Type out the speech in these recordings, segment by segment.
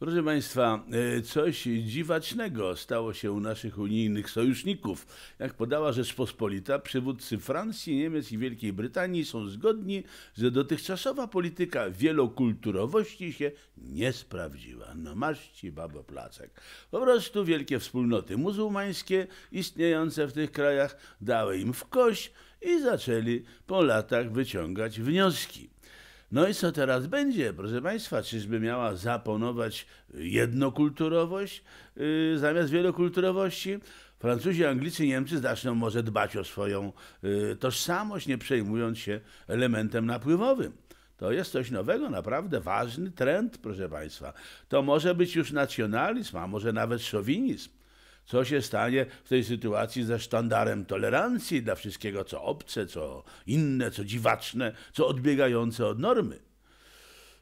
Proszę Państwa, e, coś dziwacznego stało się u naszych unijnych sojuszników. Jak podała Rzeczpospolita, przywódcy Francji, Niemiec i Wielkiej Brytanii są zgodni, że dotychczasowa polityka wielokulturowości się nie sprawdziła. No masz ci babo placek. Po prostu wielkie wspólnoty muzułmańskie istniejące w tych krajach dały im w kość i zaczęli po latach wyciągać wnioski. No i co teraz będzie, proszę Państwa? Czyżby miała zaponować jednokulturowość yy, zamiast wielokulturowości? Francuzi, Anglicy, Niemcy zaczną może dbać o swoją yy, tożsamość, nie przejmując się elementem napływowym. To jest coś nowego, naprawdę ważny trend, proszę Państwa. To może być już nacjonalizm, a może nawet szowinizm. Co się stanie w tej sytuacji ze sztandarem tolerancji dla wszystkiego, co obce, co inne, co dziwaczne, co odbiegające od normy?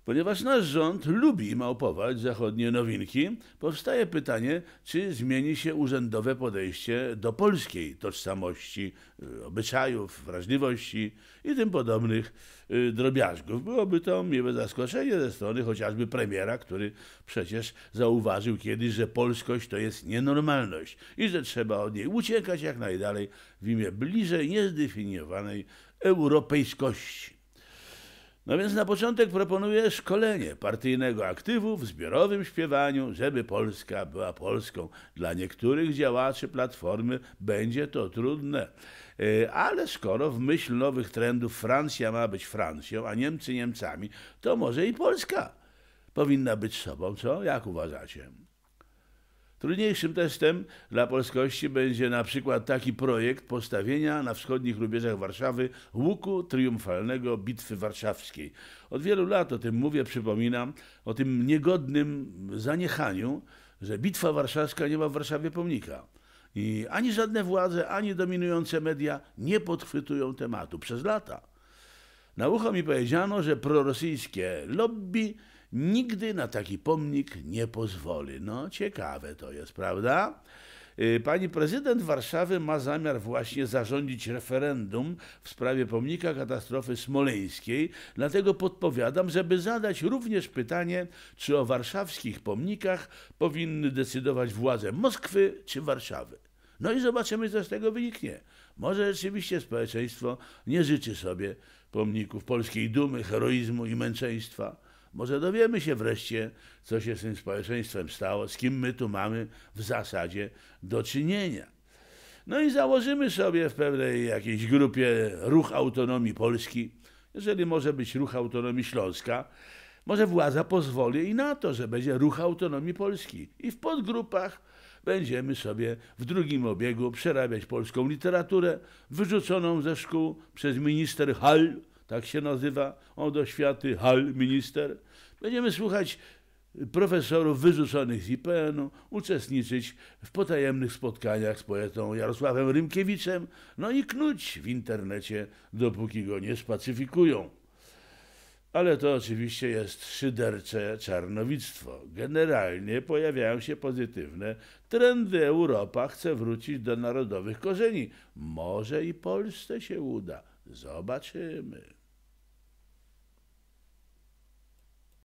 Ponieważ nasz rząd lubi małpować zachodnie nowinki, powstaje pytanie, czy zmieni się urzędowe podejście do polskiej tożsamości, y, obyczajów, wrażliwości i tym podobnych y, drobiazgów. Byłoby to miłe zaskoczenie ze strony chociażby premiera, który przecież zauważył kiedyś, że polskość to jest nienormalność i że trzeba od niej uciekać jak najdalej w imię bliżej niezdefiniowanej europejskości. No więc na początek proponuję szkolenie partyjnego aktywu w zbiorowym śpiewaniu, żeby Polska była Polską. Dla niektórych działaczy Platformy będzie to trudne. E, ale skoro w myśl nowych trendów Francja ma być Francją, a Niemcy Niemcami, to może i Polska powinna być sobą, co? Jak uważacie? Trudniejszym testem dla polskości będzie na przykład taki projekt postawienia na wschodnich rubieżach Warszawy łuku triumfalnego Bitwy Warszawskiej. Od wielu lat o tym mówię, przypominam, o tym niegodnym zaniechaniu, że Bitwa Warszawska nie ma w Warszawie pomnika. I ani żadne władze, ani dominujące media nie podchwytują tematu przez lata. Na ucho mi powiedziano, że prorosyjskie lobby nigdy na taki pomnik nie pozwoli. No, ciekawe to jest, prawda? Y, pani prezydent Warszawy ma zamiar właśnie zarządzić referendum w sprawie pomnika katastrofy smoleńskiej, dlatego podpowiadam, żeby zadać również pytanie, czy o warszawskich pomnikach powinny decydować władze Moskwy czy Warszawy. No i zobaczymy, co z tego wyniknie. Może rzeczywiście społeczeństwo nie życzy sobie pomników polskiej dumy, heroizmu i męczeństwa. Może dowiemy się wreszcie, co się z tym społeczeństwem stało, z kim my tu mamy w zasadzie do czynienia. No i założymy sobie w pewnej jakiejś grupie ruch autonomii Polski, jeżeli może być ruch autonomii Śląska, może władza pozwoli i na to, że będzie ruch autonomii Polski. I w podgrupach będziemy sobie w drugim obiegu przerabiać polską literaturę wyrzuconą ze szkół przez minister Hall, tak się nazywa, do światy, hal minister. Będziemy słuchać profesorów wyrzuconych z IPN-u, uczestniczyć w potajemnych spotkaniach z poetą Jarosławem Rymkiewiczem, no i knuć w internecie, dopóki go nie spacyfikują. Ale to oczywiście jest szydercze czarnowictwo. Generalnie pojawiają się pozytywne trendy. Europa chce wrócić do narodowych korzeni. Może i Polsce się uda. Zobaczymy.